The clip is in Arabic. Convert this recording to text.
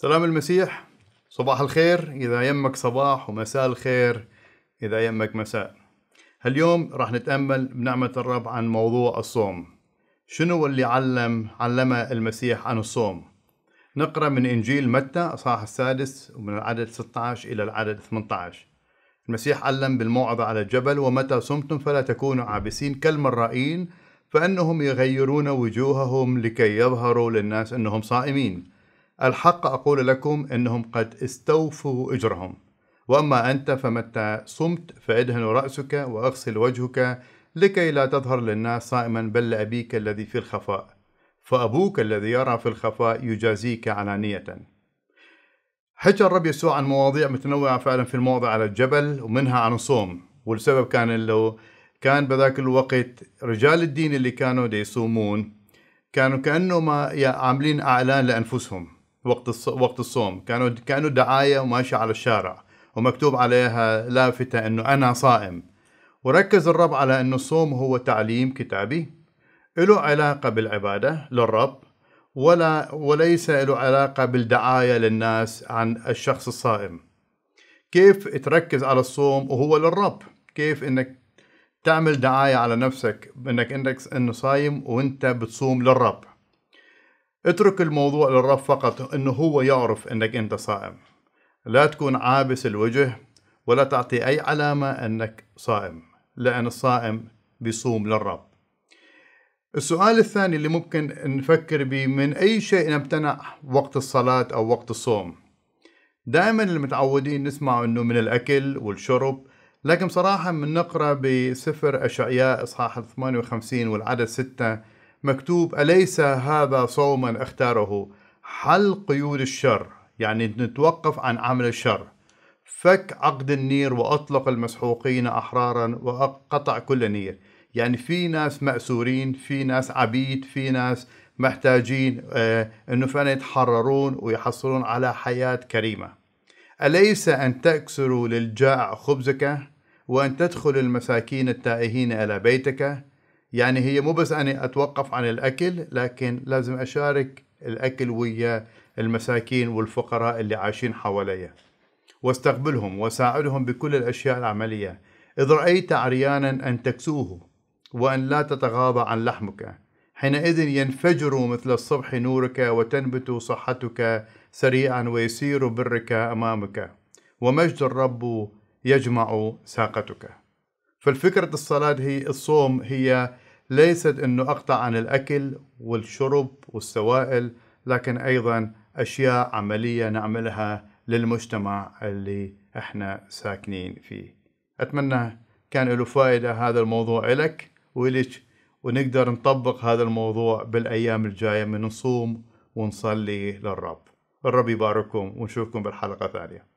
سلام المسيح صباح الخير إذا يمك صباح ومساء الخير إذا يمك مساء هاليوم راح نتأمل بنعمة الرب عن موضوع الصوم شنو اللي علم علمه المسيح عن الصوم نقرأ من إنجيل متى أصحاح السادس ومن العدد 16 إلى العدد 18 المسيح علم بالموعظة على الجبل ومتى صمتم فلا تكونوا عابسين كالمرائين فإنهم يغيرون وجوههم لكي يظهروا للناس أنهم صائمين الحق أقول لكم إنهم قد استوفوا أجرهم وأما أنت فمتى صمت فادهن رأسك وأغسل وجهك لكي لا تظهر للناس صائما بل لأبيك الذي في الخفاء فأبوك الذي يرى في الخفاء يجازيك علانية حكى الرب يسوع عن مواضيع متنوعة فعلا في الموضع على الجبل ومنها عن الصوم والسبب كان اللي كان بذاك الوقت رجال الدين اللي كانوا يصومون كانوا كأنه ما عاملين أعلان لأنفسهم وقت وقت الصوم كانوا كانوا دعايه وماشيه على الشارع ومكتوب عليها لافته انه انا صائم وركز الرب على انه الصوم هو تعليم كتابي له علاقه بالعباده للرب ولا وليس له علاقه بالدعايه للناس عن الشخص الصائم كيف تركز على الصوم وهو للرب كيف انك تعمل دعايه على نفسك انك انك انه صايم وانت بتصوم للرب اترك الموضوع للرب فقط انه هو يعرف انك انت صائم لا تكون عابس الوجه ولا تعطي اي علامه انك صائم لان الصائم بيصوم للرب السؤال الثاني اللي ممكن نفكر به من اي شيء نمتنع وقت الصلاه او وقت الصوم دائما المتعودين نسمع انه من الاكل والشرب لكن بصراحه من نقرا بسفر اشعياء اصحاح 58 والعدد 6 مكتوب أليس هذا صوما اختاره حل قيود الشر يعني نتوقف عن عمل الشر فك عقد النير وأطلق المسحوقين أحرارا وقطع كل نير يعني في ناس مأسورين في ناس عبيد في ناس محتاجين آه، انه فعلا يتحررون ويحصلون على حياة كريمة أليس أن تكسروا للجائع خبزك وأن تدخل المساكين التائهين إلى بيتك يعني هي مو بس اني أتوقف عن الأكل لكن لازم أشارك الأكل ويا المساكين والفقراء اللي عايشين حواليا واستقبلهم وساعدهم بكل الأشياء العملية إذ رأيت عريانا أن تكسوه وأن لا تتغاضى عن لحمك حينئذ ينفجر مثل الصبح نورك وتنبت صحتك سريعا ويسير برك أمامك ومجد الرب يجمع ساقتك فالفكرة الصلاة هي الصوم هي ليست أنه أقطع عن الأكل والشرب والسوائل لكن أيضا أشياء عملية نعملها للمجتمع اللي احنا ساكنين فيه أتمنى كان له فائدة هذا الموضوع لك ولك ونقدر نطبق هذا الموضوع بالأيام الجاية من نصوم ونصلي للرب الرب يبارككم ونشوفكم بالحلقة الثانية